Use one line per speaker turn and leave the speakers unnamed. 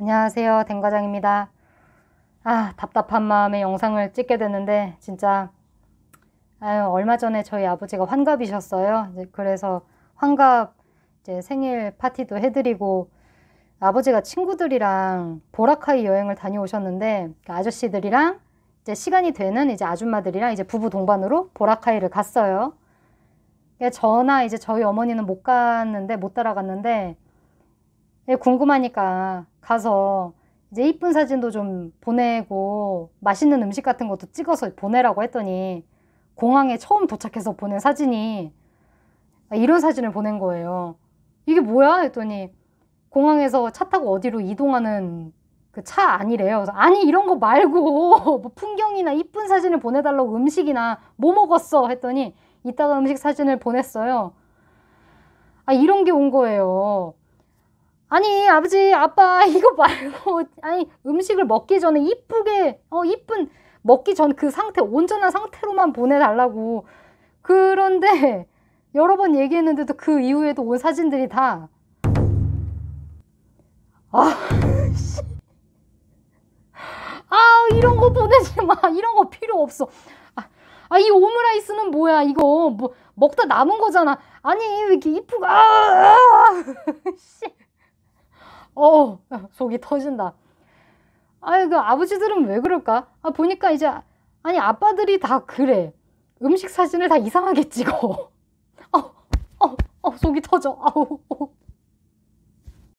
안녕하세요 댕과장입니다 아 답답한 마음에 영상을 찍게 됐는데 진짜 아유, 얼마 전에 저희 아버지가 환갑이셨어요 그래서 환갑 이제 생일 파티도 해드리고 아버지가 친구들이랑 보라카이 여행을 다녀오셨는데 그 아저씨들이랑 이제 시간이 되는 이제 아줌마들이랑 이제 부부 동반으로 보라카이를 갔어요 저나 이제 저희 어머니는 못 갔는데 못 따라갔는데 예, 궁금하니까 가서 이제 이쁜 사진도 좀 보내고 맛있는 음식 같은 것도 찍어서 보내라고 했더니 공항에 처음 도착해서 보낸 사진이 이런 사진을 보낸 거예요. 이게 뭐야? 했더니 공항에서 차 타고 어디로 이동하는 그 차 아니래요. 아니 이런 거 말고 뭐 풍경이나 이쁜 사진을 보내달라고 음식이나 뭐 먹었어 했더니 이따가 음식 사진을 보냈어요. 아 이런 게 온 거예요. 아니 아버지 아빠 이거 말고 아니 음식을 먹기 전에 이쁘게 어 이쁜 먹기 전 그 상태 온전한 상태로만 보내달라고 그런데 여러 번 얘기했는데도 그 이후에도 온 사진들이 다 아, 아, 이런 거 보내지 마. 이런 거 필요 없어. 아, 아이 오므라이스는 뭐야, 이거. 뭐, 먹다 남은 거잖아. 아니, 왜 이렇게 이쁘가. 아, 아. 아. 어 속이 터진다. 아유 그 아버지들은 왜 그럴까? 아 보니까 이제 아니 아빠들이 다 그래. 음식 사진을 다 이상하게 찍어. 어, 어, 어 속이 터져. 아우. 어.